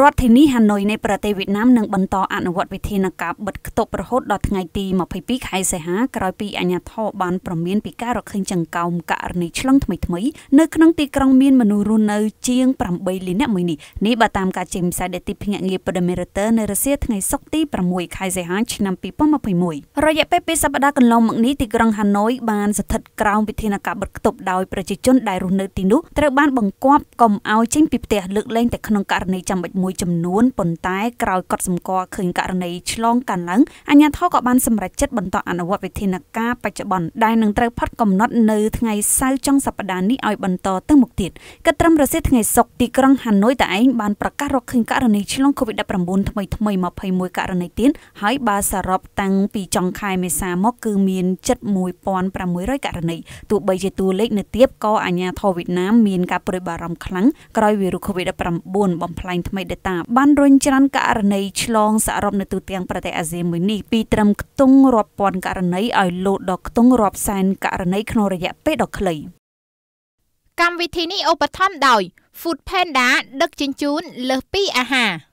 រដ្ឋធានីហាណូយនៃប្រទេសវៀតណាមនឹងបន្តអនុវត្តវិធានការបិទគប់រហូតដល់ថ្ងៃទី22ខែសីហាក្រោយពីអាជ្ញាធរបានប្រមានពីការរកឃើញចង្កោមករណីឆ្លងថ្មីថ្មីនៅក្នុងទីក្រុងមានមនុស្សរស់នៅជាង8លាននាក់មួយនេះនេះបើតាមការចេញផ្សាយដែលទីភ្នាក់ងារព័ត៌មានរ៉ូទ័រនៅរុស្ស៊ីថ្ងៃសុក្រទី6ខែសីហាឆ្នាំ2021រយៈពេល2សប្តាហ៍កន្លងមកនេះទីក្រុងហាណូយបានស្ថិតក្រោមវិធានការបិទគប់ដោយប្រជាជនដែលរស់នៅទីនោះត្រូវបានបង្គាប់កុំឲ្យចេញពីផ្ទះលើកលែងតែក្នុងករណីចាំបាច់មួយចំនួនប៉ុន្តែក្រោយកត់សម្គាល់ឃើញករណីឆ្លងកាន់ឡើងអាជ្ញាធរក៏បានសម្រេចចិត្តបន្តអនុវត្តវិធានការបច្ចុប្បន្នដែលនឹងត្រូវផុតកំណត់នៅថ្ងៃសៅរ៍ចុងសប្តាហ៍នេះឲ្យបន្តទៅមុខទៀតកិត្តិកម្មរសៀលថ្ងៃសុក្រទីក្រុងហាណូយតឯងបានប្រកាសរកឃើញករណីឆ្លង COVID-19 ថ្មីថ្មី21ករណីទៀតហើយបើសរុបតាំងពីចុងខែមេសាមក គឺមាន71600ករណីទោះបីជាតួលេខនៅទៀបក៏អាជ្ញាធរវៀតណាមមានការព្រួយបារម្ភខ្លាំងក្រោយវីរុស COVID-19 បំផ្លាញថ្មីដេតាបានរុញច្រានករណីឆ្លងសរុបនៅទូទាំងប្រទេសអាស៊ានមួយនេះពីត្រឹមខ្ទង់រាប់ពាន់ករណីឲ្យលោតដល់ខ្ទង់រាប់សែនករណីក្នុងរយៈពេលដ៏ខ្លីកម្មវិធីនេះឧបត្ថម្ភដោយ Food Panda ដឹកជញ្ជូនលើសពីអាហារ។